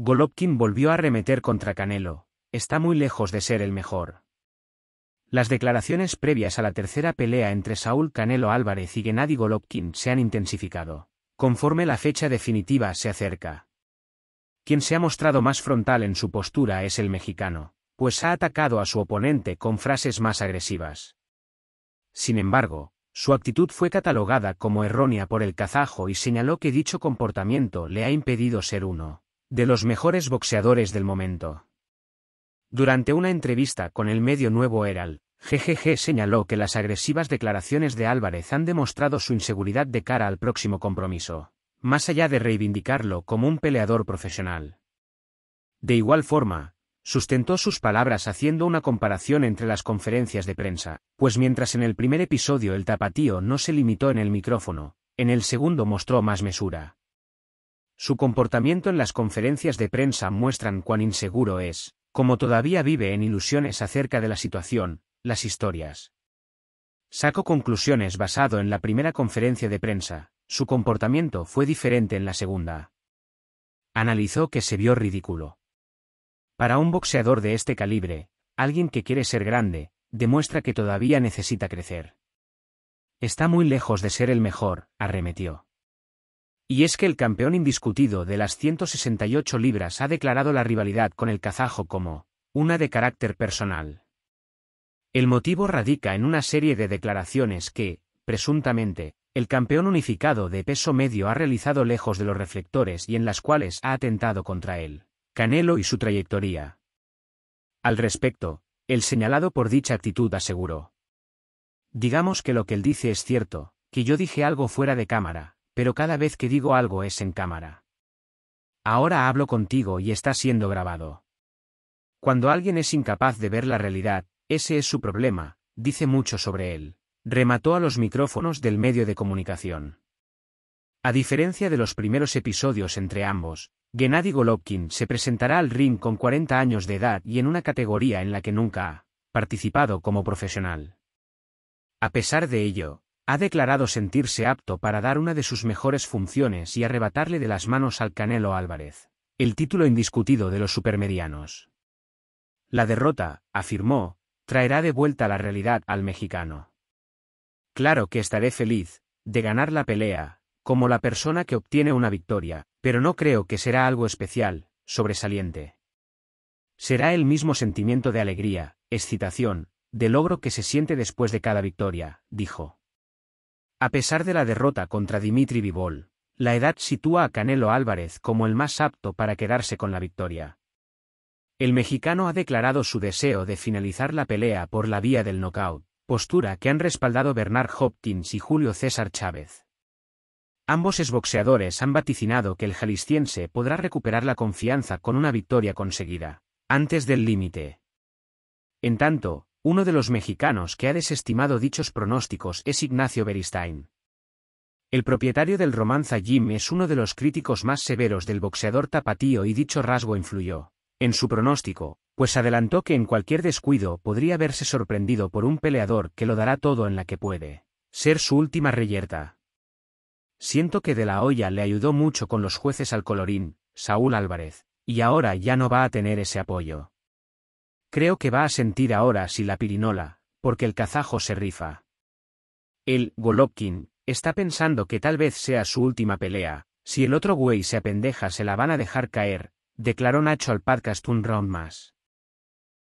Golovkin volvió a arremeter contra Canelo, está muy lejos de ser el mejor. Las declaraciones previas a la tercera pelea entre Saúl Canelo Álvarez y Gennady Golovkin se han intensificado, conforme la fecha definitiva se acerca. Quien se ha mostrado más frontal en su postura es el mexicano, pues ha atacado a su oponente con frases más agresivas. Sin embargo, su actitud fue catalogada como errónea por el kazajo y señaló que dicho comportamiento le ha impedido ser uno de los mejores boxeadores del momento. Durante una entrevista con el medio Nuevo Herald, GGG señaló que las agresivas declaraciones de Álvarez han demostrado su inseguridad de cara al próximo compromiso, más allá de reivindicarlo como un peleador profesional. De igual forma, sustentó sus palabras haciendo una comparación entre las conferencias de prensa, pues mientras en el primer episodio el tapatío no se limitó en el micrófono, en el segundo mostró más mesura. Su comportamiento en las conferencias de prensa muestran cuán inseguro es, como todavía vive en ilusiones acerca de la situación, las historias. Saco conclusiones basado en la primera conferencia de prensa, su comportamiento fue diferente en la segunda. Analizó que se vio ridículo. Para un boxeador de este calibre, alguien que quiere ser grande, demuestra que todavía necesita crecer. Está muy lejos de ser el mejor, arremetió. Y es que el campeón indiscutido de las 168 libras ha declarado la rivalidad con el kazajo como una de carácter personal. El motivo radica en una serie de declaraciones que, presuntamente, el campeón unificado de peso medio ha realizado lejos de los reflectores y en las cuales ha atentado contra él, Canelo y su trayectoria. Al respecto, el señalado por dicha actitud aseguró. Digamos que lo que él dice es cierto, que yo dije algo fuera de cámara, pero cada vez que digo algo es en cámara. Ahora hablo contigo y está siendo grabado. Cuando alguien es incapaz de ver la realidad, ese es su problema, dice mucho sobre él. Remató a los micrófonos del medio de comunicación. A diferencia de los primeros episodios entre ambos, Gennady Golovkin se presentará al ring con 40 años de edad y en una categoría en la que nunca ha participado como profesional. A pesar de ello, ha declarado sentirse apto para dar una de sus mejores funciones y arrebatarle de las manos al Canelo Álvarez, el título indiscutido de los supermedianos. La derrota, afirmó, traerá de vuelta la realidad al mexicano. Claro que estaré feliz, de ganar la pelea, como la persona que obtiene una victoria, pero no creo que será algo especial, sobresaliente. Será el mismo sentimiento de alegría, excitación, de logro que se siente después de cada victoria, dijo. A pesar de la derrota contra Dimitri Vivol, la edad sitúa a Canelo Álvarez como el más apto para quedarse con la victoria. El mexicano ha declarado su deseo de finalizar la pelea por la vía del nocaut, postura que han respaldado Bernard Hopkins y Julio César Chávez. Ambos esboxeadores han vaticinado que el jalisciense podrá recuperar la confianza con una victoria conseguida, antes del límite. En tanto, uno de los mexicanos que ha desestimado dichos pronósticos es Ignacio Beristain. El propietario del Romanza Jim es uno de los críticos más severos del boxeador tapatío y dicho rasgo influyó, en su pronóstico, pues adelantó que en cualquier descuido podría verse sorprendido por un peleador que lo dará todo en la que puede, ser su última reyerta. Siento que de la olla le ayudó mucho con los jueces al colorín, Saúl Álvarez, y ahora ya no va a tener ese apoyo. Creo que va a sentir ahora si la pirinola, porque el kazajo se rifa. El Golovkin está pensando que tal vez sea su última pelea, si el otro güey se apendeja se la van a dejar caer, declaró Nacho al podcast un round más.